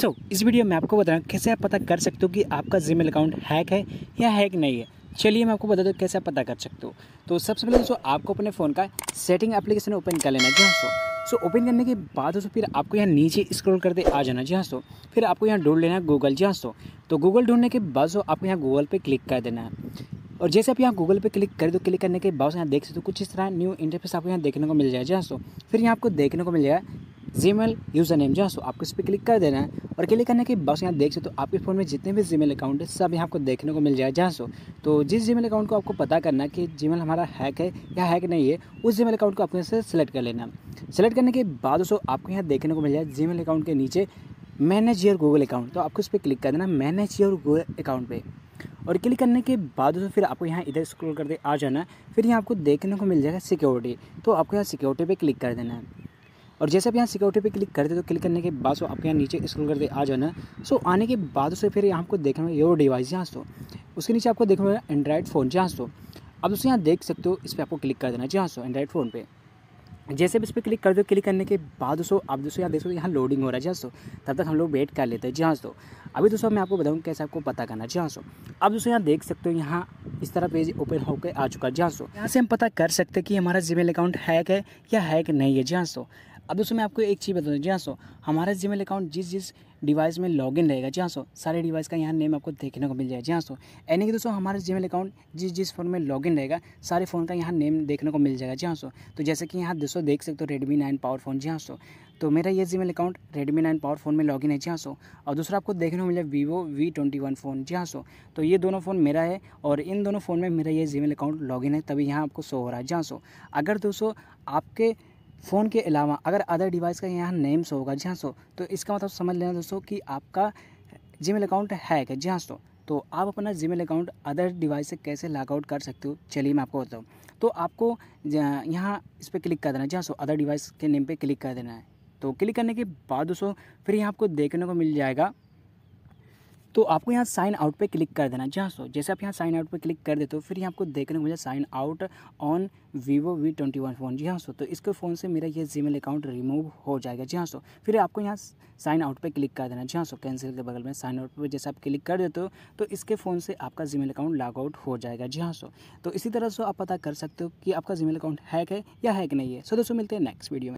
सो so, इस video में आपको हूँ कैसे आप पता कर सकते हो कि आपका जीमेल अकाउंट हैक है या हैक नहीं है चलिए मैं आपको बता दूँ कैसे आप पता कर सकते हो तो सबसे पहले दोस्तों आपको अपने फ़ोन का सेटिंग एप्लीकेशन ओपन कर लेना जी हाँ सो सो ओपन करने के बाद दोस्तों फिर आपको यहाँ नीचे स्क्रॉल करते आ जाना जी हाँ सो फिर आपको यहाँ ढूंढ लेना है गूगल जी हाँ सो तो गूगल ढूंढने के बाद सो आपको यहाँ गूगल पर क्लिक कर देना है और जैसे आप यहाँ गूगल पे क्लिक कर दो क्लिक करने के बाद यहाँ देख सकते हो कुछ इस तरह न्यू इंटरफेस आपको यहाँ देखने को मिल जाएगा जी हाँ सो फिर यहाँ आपको देखने को मिल जाएगा जीमेल यूज़र नेम जो है सो आपको इस पर क्लिक कर देना है और क्लिक करने के बस यहाँ देख सकते हो तो आपके फ़ोन में जितने भी जीमेल अकाउंट है सब यहाँ आपको देखने को मिल जाए जहाँ सो तो जिस जीमेल अकाउंट को आपको पता करना है कि जीमेल हमारा हैक है या हैक नहीं है उस जीमेल अकाउंट को आपको यहाँ से सेलेक्ट कर लेना सेलेक्ट करने के बाद दोस्तों आपको यहाँ देखने को मिल जाए जीमेल अकाउंट के नीचे मैनेज योर गूगल अकाउंट तो आपको इस पर क्लिक कर देना मैनेज योर गूगल अकाउंट पर और क्लिक करने के बाद दोस्तों फिर आपको यहाँ इधर स्क्रॉल करके आ जाना फिर यहाँ आपको देखने को मिल जाएगा सिक्योरिटी तो आपको यहाँ सिक्योरिटी पर क्लिक कर देना है और जैसे आप यहाँ सिक्योरिटी पे क्लिक करते तो क्लिक करने के बाद सो तो आपके यहाँ नीचे स्क्रॉल करते आ जाना सो आने के बाद उसे फिर यहाँ आपको देखना है योर डिवाइस जहाँ दोस्तों उसके नीचे आपको देखना है एंड्रॉयड फ़ोन जहाँ हाँ अब उसे दोस्तों यहाँ देख सकते हो इस पर आपको क्लिक कर देना जहाँ सो एंड्रॉइड एंड्रॉयड फ़ोन पर जैसे भी इस पर क्लिक कर दो क्लिक करने के बाद दोस्तों आप दोस्तों यहाँ देख सकते हो यहाँ लोडिंग हो रहा है जहाँ सो तब तक हम लोग वेट कर लेते हैं जहाँ सो अभी दोस्तों मैं आपको बताऊँ कैसे आपको पता करना जहाँ सो आप दोस्तों यहाँ देख सकते हो यहाँ इस तरह पेज ओपन होकर आ चुका है जहाँ सो यहाँ से हम पता कर सकते हैं कि हमारा जीमेल अकाउंट हैक है या हैक नहीं है जहाँ सो अब दोस्तों मैं आपको एक चीज़ बता दूँ जी हाँ सो हमारा जीमेल अकाउंट जिस जिस डिवाइस में लॉगिन रहेगा जी हाँ सो सारे डिवाइस का यहाँ नेम आपको देखने को मिल जाएगा जी हाँ सो यानी कि दोस्तों हमारा जीमेल अकाउंट जिस जिस फ़ोन में लॉगिन रहेगा सारे फ़ोन का यहाँ नेम देखने को मिल जाएगा जी हाँ सो तो जैसे कि यहाँ दोस्तों देख सकते हो रेडमी नाइन पावर फ़ोन जी हाँ सो तो मेरा ये Gmail account Redmi nine power phone में लॉगिन है जी हाँ सो और दूसरा आपको देखने को जाए Vivo V twenty one phone जी हाँ सो तो ये दोनों फ़ोन मेरा है और इन दोनों फ़ोन में मेरा ये जीमेल अकाउंट लॉगिन है तभी यहाँ आपको शो हो रहा है जी हाँ सो अगर दोस्तों आपके फ़ोन के अलावा अगर अदर डिवाइस का यहाँ नेम होगा जी हाँ सो तो इसका मतलब समझ लेना दोस्तों कि आपका जीमेल अकाउंट हैक है जी हाँ सो तो आप अपना जीमेल अकाउंट अदर डिवाइस से कैसे लॉगआउट कर सकते हो चलिए मैं आपको बताऊँ तो आपको यहाँ इस पर क्लिक कर देना है जी हाँ सो अदर डिवाइस के नेम पर क्लिक कर देना है तो क्लिक करने के बाद दोस्तों फिर यहाँ आपको देखने को मिल जाएगा तो आपको यहाँ साइन आउट पे क्लिक कर देना जहाँ सो जैसे आप यहाँ साइन आउट पे क्लिक कर देते हो फिर यहाँ आपको देखने को मिले sign out on Vivo V twenty one phone जी हाँ सो तो इसके फ़ोन से मेरा ये जीमेल अकाउंट रिमूव हो जाएगा जी हाँ सो फिर आपको यहाँ साइन आउट पे क्लिक कर देना जी हाँ सो कैंसिल के बगल में साइन आउट पे जैसे आप क्लिक कर देते हो तो इसके फ़ोन से आपका जीमेल अकाउंट लॉग आउट हो जाएगा जी हाँ सो तो इसी तरह से आप पता कर सकते हो कि आपका जीमेल अकाउंट हैक है या हैक नहीं है सो दोस्तों मिलते हैं नेक्स्ट वीडियो में